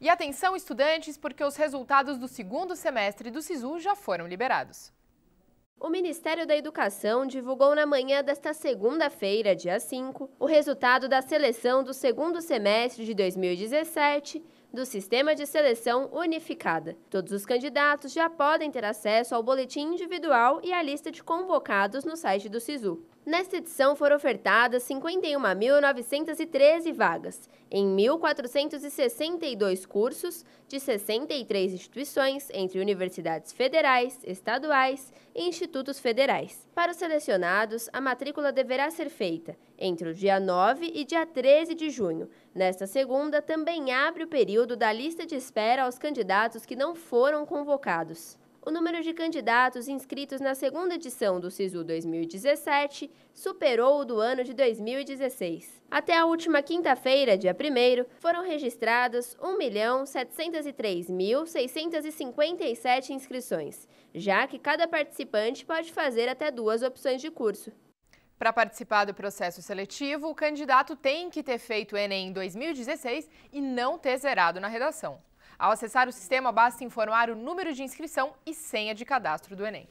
E atenção, estudantes, porque os resultados do segundo semestre do SISU já foram liberados. O Ministério da Educação divulgou na manhã desta segunda-feira, dia 5, o resultado da seleção do segundo semestre de 2017 do Sistema de Seleção Unificada. Todos os candidatos já podem ter acesso ao boletim individual e à lista de convocados no site do SISU. Nesta edição foram ofertadas 51.913 vagas em 1.462 cursos de 63 instituições, entre universidades federais, estaduais e institutos federais. Para os selecionados, a matrícula deverá ser feita entre o dia 9 e dia 13 de junho. Nesta segunda, também abre o período período da lista de espera aos candidatos que não foram convocados. O número de candidatos inscritos na segunda edição do SISU 2017 superou o do ano de 2016. Até a última quinta-feira, dia 1, foram registradas 1.703.657 inscrições, já que cada participante pode fazer até duas opções de curso. Para participar do processo seletivo, o candidato tem que ter feito o Enem em 2016 e não ter zerado na redação. Ao acessar o sistema, basta informar o número de inscrição e senha de cadastro do Enem.